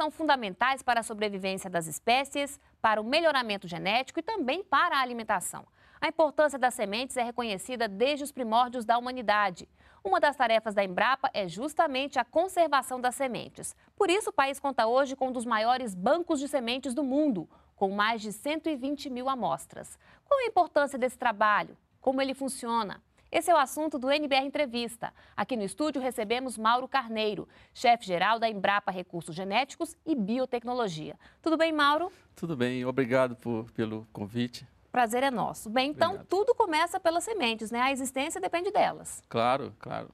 são fundamentais para a sobrevivência das espécies, para o melhoramento genético e também para a alimentação. A importância das sementes é reconhecida desde os primórdios da humanidade. Uma das tarefas da Embrapa é justamente a conservação das sementes. Por isso, o país conta hoje com um dos maiores bancos de sementes do mundo, com mais de 120 mil amostras. Qual a importância desse trabalho? Como ele funciona? Esse é o assunto do NBR Entrevista. Aqui no estúdio recebemos Mauro Carneiro, chefe-geral da Embrapa Recursos Genéticos e Biotecnologia. Tudo bem, Mauro? Tudo bem, obrigado por, pelo convite. Prazer é nosso. Bem, então obrigado. tudo começa pelas sementes, né? A existência depende delas. Claro, claro.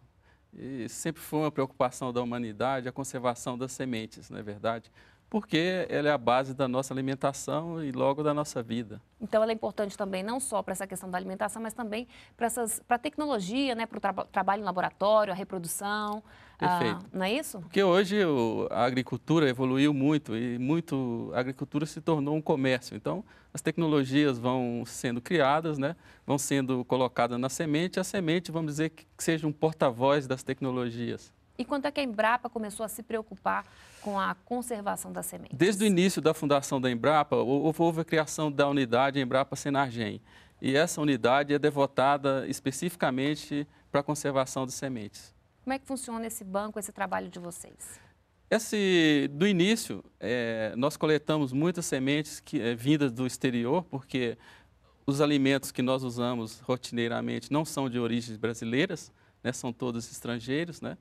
E sempre foi uma preocupação da humanidade a conservação das sementes, não é verdade? porque ela é a base da nossa alimentação e logo da nossa vida. Então ela é importante também não só para essa questão da alimentação, mas também para essas para a tecnologia, né, para o tra trabalho em laboratório, a reprodução. Ah, Perfeito. não é isso? Porque hoje o, a agricultura evoluiu muito e muito a agricultura se tornou um comércio. Então as tecnologias vão sendo criadas, né, vão sendo colocadas na semente, a semente vamos dizer que seja um porta-voz das tecnologias. E quando é que a Embrapa começou a se preocupar com a conservação da semente? Desde o início da fundação da Embrapa, houve a criação da unidade Embrapa Senargem. E essa unidade é devotada especificamente para a conservação de sementes. Como é que funciona esse banco, esse trabalho de vocês? Esse, do início, é, nós coletamos muitas sementes que, é, vindas do exterior, porque os alimentos que nós usamos rotineiramente não são de origens brasileiras, né, são todos estrangeiros, né?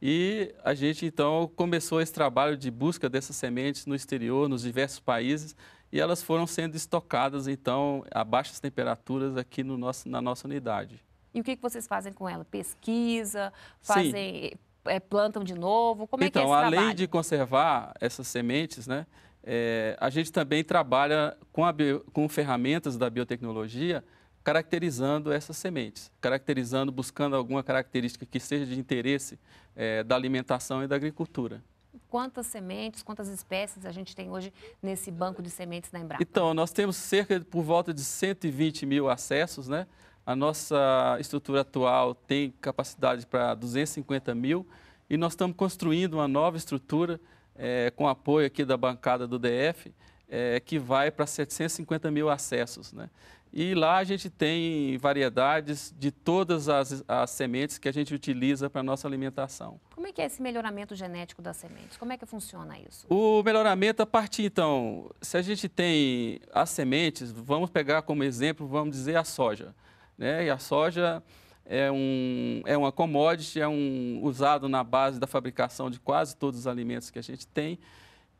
E a gente então começou esse trabalho de busca dessas sementes no exterior, nos diversos países, e elas foram sendo estocadas então a baixas temperaturas aqui no nosso, na nossa unidade. E o que, que vocês fazem com ela? Pesquisa? Fazem, é, plantam de novo? Como é então, que é então, esse além Além de conservar essas sementes, né, é, a gente também trabalha com, bio, com ferramentas da biotecnologia caracterizando essas sementes, caracterizando, buscando alguma característica que seja de interesse é, da alimentação e da agricultura. Quantas sementes, quantas espécies a gente tem hoje nesse banco de sementes da Embrapa? Então, nós temos cerca de, por volta de 120 mil acessos, né? A nossa estrutura atual tem capacidade para 250 mil e nós estamos construindo uma nova estrutura é, com apoio aqui da bancada do DF, é, eh, que vai para 750 mil acessos, né? E lá a gente tem variedades de todas as, as sementes que a gente utiliza para a nossa alimentação. Como é que é esse melhoramento genético das sementes? Como é que funciona isso? O melhoramento a partir, então, se a gente tem as sementes, vamos pegar como exemplo, vamos dizer a soja. Né? E a soja é, um, é uma commodity, é um usado na base da fabricação de quase todos os alimentos que a gente tem.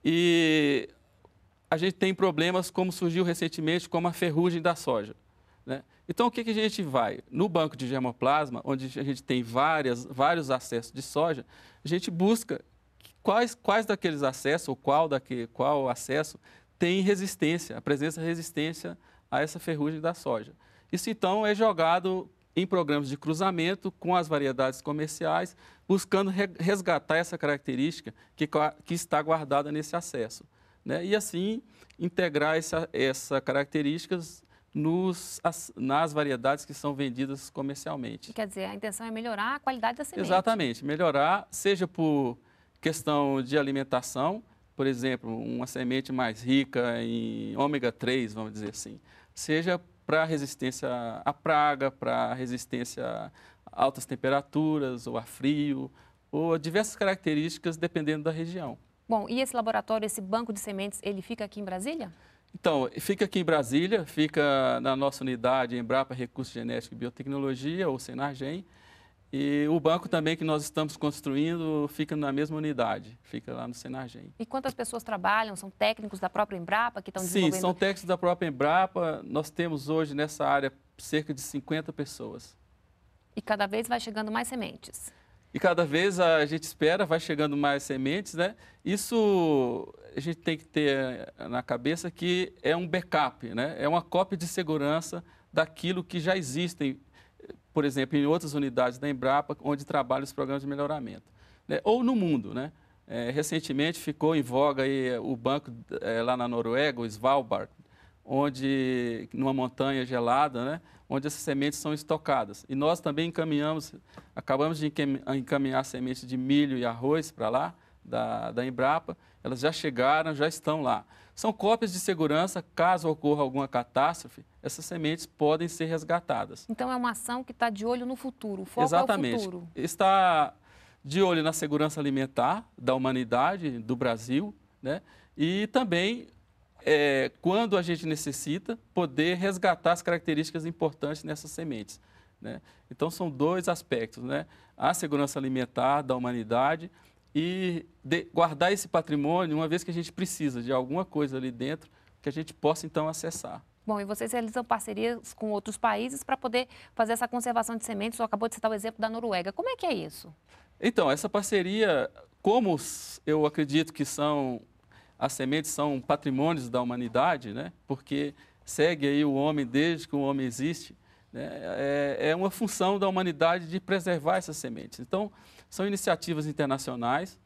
E a gente tem problemas como surgiu recentemente, como a ferrugem da soja. Né? Então, o que, que a gente vai? No banco de germoplasma, onde a gente tem várias, vários acessos de soja, a gente busca quais, quais daqueles acessos, ou qual, daquele, qual acesso tem resistência, a presença de resistência a essa ferrugem da soja. Isso, então, é jogado em programas de cruzamento com as variedades comerciais, buscando resgatar essa característica que, que está guardada nesse acesso né? e assim integrar essas essa características nos, as, nas variedades que são vendidas comercialmente. Quer dizer, a intenção é melhorar a qualidade da semente. Exatamente, melhorar, seja por questão de alimentação, por exemplo, uma semente mais rica em ômega 3, vamos dizer assim, seja para resistência à praga, para resistência a altas temperaturas ou a frio, ou diversas características dependendo da região. Bom, e esse laboratório, esse banco de sementes, ele fica aqui em Brasília? Então, fica aqui em Brasília, fica na nossa unidade Embrapa Recursos Genéticos e Biotecnologia, ou Senargem, e o banco também que nós estamos construindo fica na mesma unidade, fica lá no Senargem. E quantas pessoas trabalham? São técnicos da própria Embrapa que estão desenvolvendo? Sim, são técnicos da própria Embrapa. Nós temos hoje nessa área cerca de 50 pessoas. E cada vez vai chegando mais sementes. E cada vez a gente espera, vai chegando mais sementes, né? Isso a gente tem que ter eh, na cabeça que é um backup, né? É uma cópia de segurança daquilo que já existem, por exemplo, em outras unidades da Embrapa, onde trabalham os programas de melhoramento. Né? Ou no mundo, né? É, recentemente ficou em voga aí, o banco é, lá na Noruega, o Svalbard, onde numa montanha gelada, né, onde essas sementes são estocadas. E nós também encaminhamos, acabamos de encaminhar sementes de milho e arroz para lá, da, da Embrapa, elas já chegaram, já estão lá. São cópias de segurança, caso ocorra alguma catástrofe, essas sementes podem ser resgatadas. Então é uma ação que está de olho no futuro, foco é Exatamente. futuro. Está de olho na segurança alimentar da humanidade, do Brasil, né? e também é, quando a gente necessita, poder resgatar as características importantes nessas sementes. Né? Então, são dois aspectos: né? a segurança alimentar da humanidade e guardar esse patrimônio, uma vez que a gente precisa de alguma coisa ali dentro, que a gente possa então acessar. Bom, e vocês realizam parcerias com outros países para poder fazer essa conservação de sementes. Você acabou de citar o exemplo da Noruega. Como é que é isso? Então, essa parceria, como eu acredito que são as sementes são patrimônios da humanidade, né? porque segue aí o homem desde que o homem existe. Né? É, é uma função da humanidade de preservar essas sementes. Então, são iniciativas internacionais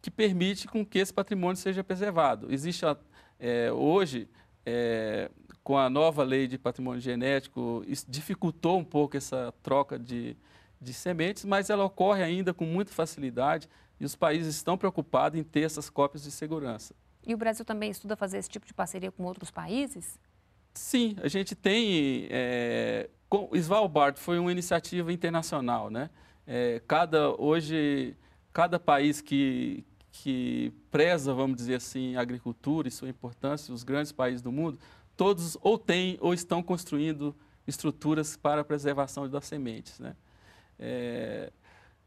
que permitem com que esse patrimônio seja preservado. Existe a, é, hoje, é, com a nova lei de patrimônio genético, dificultou um pouco essa troca de, de sementes, mas ela ocorre ainda com muita facilidade e os países estão preocupados em ter essas cópias de segurança. E o Brasil também estuda fazer esse tipo de parceria com outros países? Sim, a gente tem. É, com, Svalbard foi uma iniciativa internacional, né? É, cada hoje cada país que que preza, vamos dizer assim, a agricultura e sua importância, os grandes países do mundo, todos ou têm ou estão construindo estruturas para a preservação das sementes, né? É,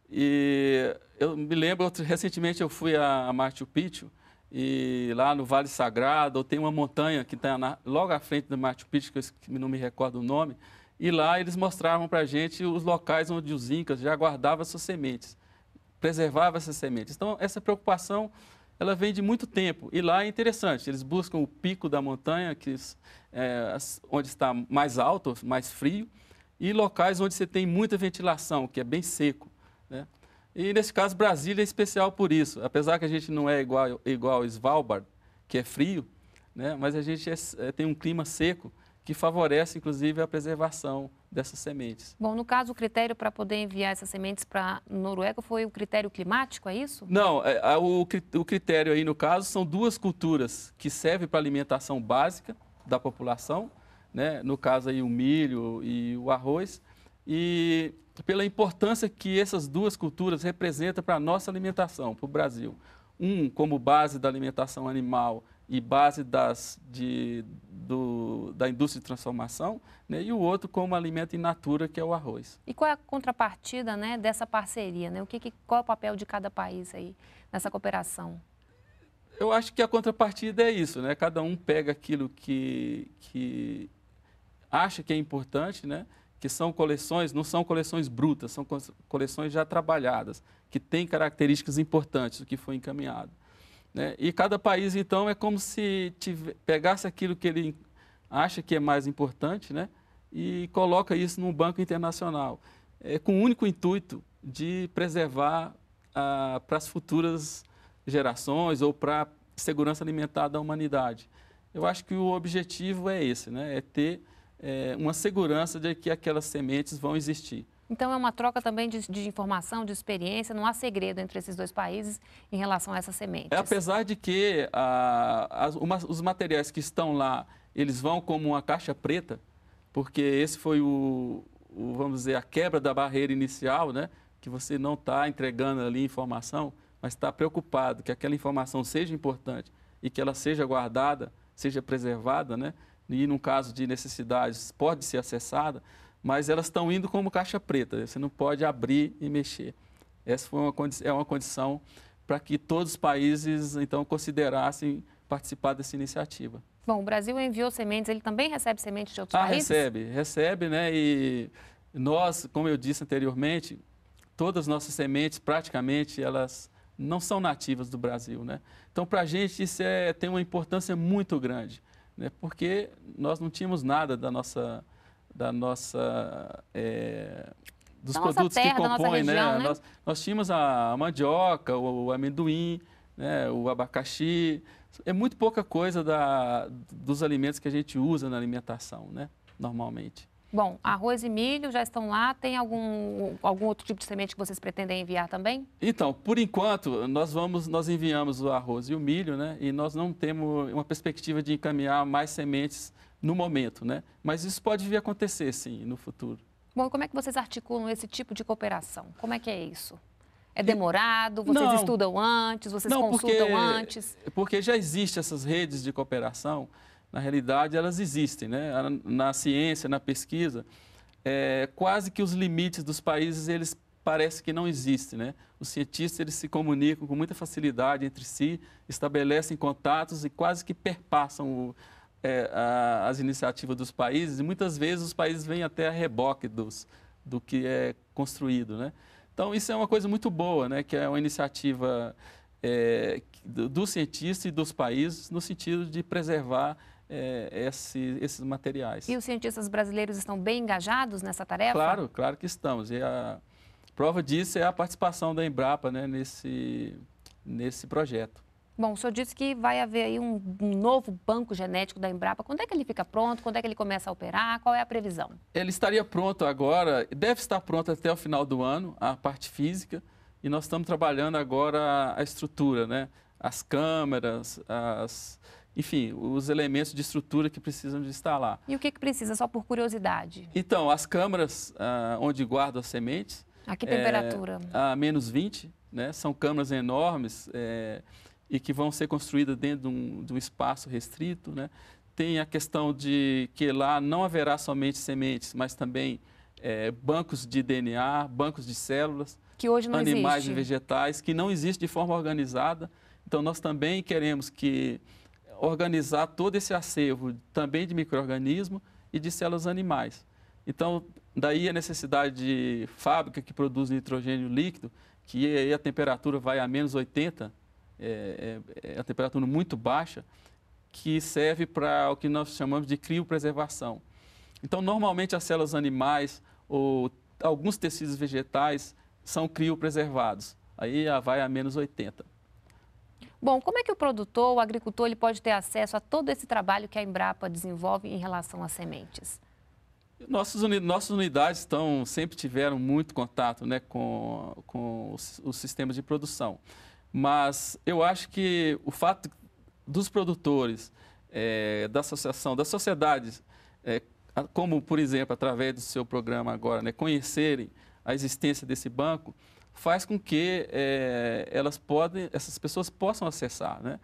e eu me lembro recentemente eu fui a, a Machu Picchu e lá no Vale Sagrado, ou tem uma montanha que está logo à frente do Machu Picchu, que eu não me recordo o nome, e lá eles mostravam para a gente os locais onde os incas já guardavam suas sementes, preservavam essas sementes. Então, essa preocupação, ela vem de muito tempo, e lá é interessante, eles buscam o pico da montanha, que, é, onde está mais alto, mais frio, e locais onde você tem muita ventilação, que é bem seco, né? E nesse caso, Brasília é especial por isso. Apesar que a gente não é igual, igual Svalbard, que é frio, né? mas a gente é, é, tem um clima seco que favorece, inclusive, a preservação dessas sementes. Bom, no caso, o critério para poder enviar essas sementes para Noruega foi o critério climático, é isso? Não, é, é, o, o critério aí, no caso, são duas culturas que servem para alimentação básica da população, né? no caso aí o milho e o arroz, e pela importância que essas duas culturas representam para a nossa alimentação, para o Brasil. Um, como base da alimentação animal e base das, de, do, da indústria de transformação, né? e o outro como alimento in natura, que é o arroz. E qual é a contrapartida né, dessa parceria? Né? O que, qual é o papel de cada país aí nessa cooperação? Eu acho que a contrapartida é isso, né? Cada um pega aquilo que, que acha que é importante, né? que são coleções, não são coleções brutas, são coleções já trabalhadas, que têm características importantes do que foi encaminhado. Né? E cada país, então, é como se tiver, pegasse aquilo que ele acha que é mais importante né? e coloca isso num banco internacional, é, com o único intuito de preservar ah, para as futuras gerações ou para a segurança alimentar da humanidade. Eu acho que o objetivo é esse, né? é ter é, uma segurança de que aquelas sementes vão existir. Então é uma troca também de, de, informação, de experiência, não há segredo entre esses dois países em relação a essas sementes. É, apesar de que a, as, uma, os materiais que estão lá, eles vão como uma caixa preta, porque esse foi o, o vamos dizer, a quebra da barreira inicial, né? que você não está entregando ali informação, mas está preocupado que aquela informação seja importante e que ela seja guardada, seja preservada, né? e, no caso de necessidades, pode ser acessada, mas elas estão indo como caixa preta, você não pode abrir e mexer. Essa foi uma, é uma condição para que todos os países, então, considerassem participar dessa iniciativa. Bom, o Brasil enviou sementes, ele também recebe sementes de outros ah, países? recebe, recebe, né? E nós, como eu disse anteriormente, todas as nossas sementes, praticamente, elas não são nativas do Brasil, né? Então, para a gente, isso é, tem uma importância muito grande né, porque nós não tínhamos nada da nossa, da nossa é, dos da produtos terra, que compõem, né? né? Nós, nós, tínhamos a mandioca, o, o amendoim, né, o abacaxi, é muito pouca coisa da, dos alimentos que a gente usa na alimentação, né? normalmente. Bom, arroz e milho já estão lá. Tem algum, algum outro tipo de semente que vocês pretendem enviar também? Então, por enquanto, nós vamos, nós enviamos o arroz e o milho, né? E nós não temos uma perspectiva de encaminhar mais sementes no momento, né? Mas isso pode vir a acontecer, sim, no futuro. Bom, como é que vocês articulam esse tipo de cooperação? Como é que é isso? É demorado? Vocês não, estudam antes? Vocês não, consultam porque, antes? Porque já existem essas redes de cooperação na realidade elas existem, né? Na ciência, na pesquisa, é, quase que os limites dos países eles parece que não existem, né? Os cientistas eles se comunicam com muita facilidade entre si, estabelecem contatos e quase que perpassam o, é, a, as iniciativas dos países e muitas vezes os países vêm até a reboque dos, do que é construído, né? Então isso é uma coisa muito boa, né? Que é uma iniciativa é, dos cientistas e dos países no sentido de preservar é, esse, esses materiais. E os cientistas brasileiros estão bem engajados nessa tarefa? Claro, claro que estamos. E a prova disso é a participação da Embrapa né, nesse, nesse projeto. Bom, o senhor disse que vai haver aí um, um, novo banco genético da Embrapa. Quando é que ele fica pronto? Quando é que ele começa a operar? Qual é a previsão? Ele estaria pronto agora, deve estar pronto até o final do ano, a parte física, e nós estamos trabalhando agora a estrutura, né? As câmeras, as, enfim, os elementos de estrutura que precisam de estar lá. E o que, que precisa, só por curiosidade? Então, as câmaras ah, onde guardo as sementes. A que é, temperatura? É, a menos 20, né? São câmaras enormes é, e que vão ser construídas dentro de um, de um espaço restrito, né? Tem a questão de que lá não haverá somente sementes, mas também é, bancos de DNA, bancos de células, que hoje não animais existe. e vegetais, que não existe de forma organizada. Então, nós também queremos que organizar todo esse acervo também de microorganismo e de células animais. Então, daí a necessidade de fábrica que produz nitrogênio líquido, que é aí a temperatura vai a menos 80, é, é, é a temperatura muito baixa, que serve para o que nós chamamos de criopreservação. Então, normalmente as células animais ou alguns tecidos vegetais são criopreservados. Aí ah, vai a menos 80. Bom, como é que o produtor, o agricultor, ele pode ter acesso a todo esse trabalho que a Embrapa desenvolve em relação às sementes? Nossas, uni nossas unidades estão, sempre tiveram muito contato né, com, com os, os sistemas de produção. Mas eu acho que o fato dos produtores, é, da associação, das sociedades, é, como, por exemplo, através do seu programa agora, né, conhecerem a existência desse banco, faz com que é, elas podem, essas pessoas possam acessar. Né?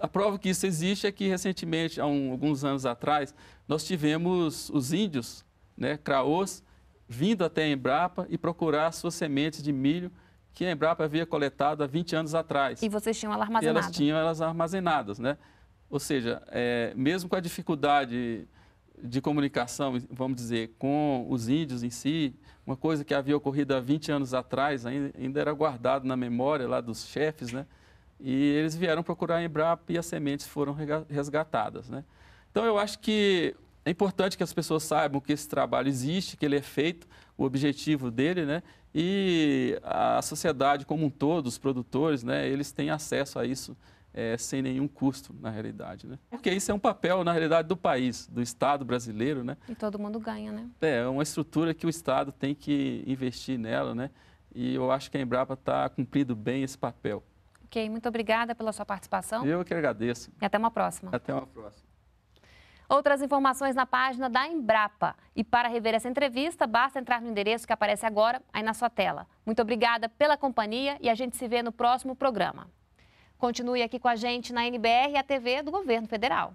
A prova que isso existe é que recentemente, há um, alguns anos atrás, nós tivemos os índios, né, craôs, vindo até a Embrapa e procurar suas sementes de milho que a Embrapa havia coletado há 20 anos atrás. E vocês tinham elas armazenadas. E elas tinham elas armazenadas, né? Ou seja, é, mesmo com a dificuldade de comunicação, vamos dizer, com os índios em si, uma coisa que havia ocorrido há 20 anos atrás, ainda, ainda era guardado na memória lá dos chefes, né? E eles vieram procurar a Embrapa e as sementes foram resgatadas, né? Então, eu acho que é importante que as pessoas saibam que esse trabalho existe, que ele é feito, o objetivo dele, né? E a sociedade como um todo, os produtores, né? Eles têm acesso a isso é, sem nenhum custo, na realidade. Né? Porque isso é um papel, na realidade, do país, do Estado brasileiro. Né? E todo mundo ganha, né? É, é uma estrutura que o Estado tem que investir nela, né? E eu acho que a Embrapa está cumprindo bem esse papel. Ok, muito obrigada pela sua participação. Eu que agradeço. E até uma próxima. Até uma próxima. Outras informações na página da Embrapa. E para rever essa entrevista, basta entrar no endereço que aparece agora aí na sua tela. Muito obrigada pela companhia e a gente se vê no próximo programa. Continue aqui com a gente na NBR e a TV do Governo Federal.